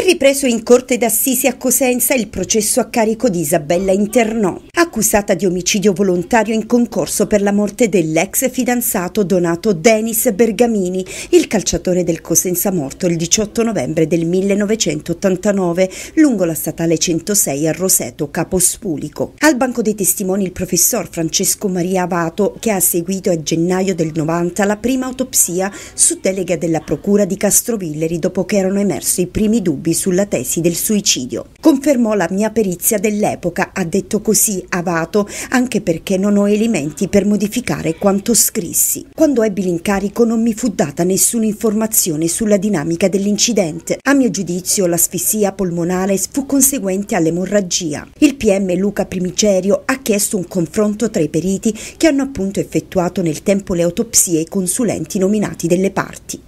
È ripreso in corte d'assisi a Cosenza il processo a carico di Isabella Internò accusata di omicidio volontario in concorso per la morte dell'ex fidanzato Donato Denis Bergamini, il calciatore del Cosenza morto il 18 novembre del 1989 lungo la statale 106 a Roseto, Capospulico. Al banco dei testimoni il professor Francesco Maria Avato che ha seguito a gennaio del 90 la prima autopsia su delega della procura di Castrovilleri dopo che erano emersi i primi dubbi sulla tesi del suicidio. Confermò la mia perizia dell'epoca, ha detto così avato, anche perché non ho elementi per modificare quanto scrissi. Quando ebbi l'incarico non mi fu data nessuna informazione sulla dinamica dell'incidente. A mio giudizio l'asfissia polmonare fu conseguente all'emorragia. Il PM Luca Primicerio ha chiesto un confronto tra i periti che hanno appunto effettuato nel tempo le autopsie e i consulenti nominati delle parti.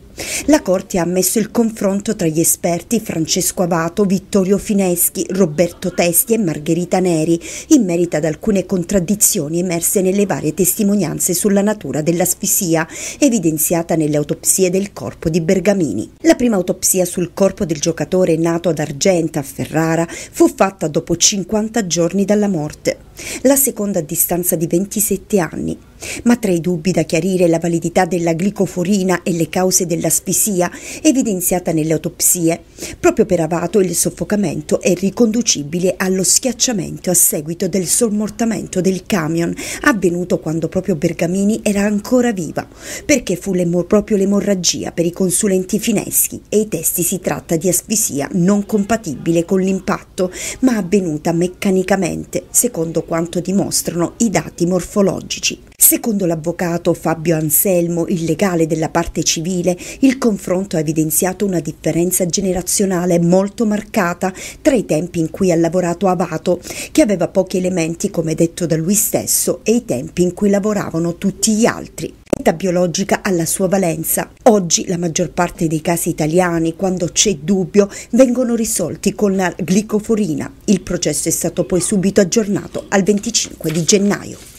La Corte ha ammesso il confronto tra gli esperti Francesco Avato, Vittorio Fineschi, Roberto Testi e Margherita Neri in merito ad alcune contraddizioni emerse nelle varie testimonianze sulla natura dell'asfissia evidenziata nelle autopsie del corpo di Bergamini. La prima autopsia sul corpo del giocatore nato ad Argenta, a Ferrara, fu fatta dopo 50 giorni dalla morte. La seconda a distanza di 27 anni ma tra i dubbi da chiarire la validità della glicoforina e le cause dell'aspisia evidenziata nelle autopsie, proprio per Avato il soffocamento è riconducibile allo schiacciamento a seguito del sommortamento del camion avvenuto quando proprio Bergamini era ancora viva, perché fu l'emor- proprio l'emorragia per i consulenti fineschi e i testi si tratta di asfissia non compatibile con l'impatto, ma avvenuta meccanicamente, secondo quanto dimostrano i dati morfologici. Secondo l'avvocato Fabio Anselmo, il legale della parte civile, il confronto ha evidenziato una differenza generazionale molto marcata tra i tempi in cui ha lavorato Avato, che aveva pochi elementi come detto da lui stesso, e i tempi in cui lavoravano tutti gli altri biologica ha la sua valenza. Oggi la maggior parte dei casi italiani, quando c'è dubbio, vengono risolti con la glicoforina. Il processo è stato poi subito aggiornato al 25 di gennaio.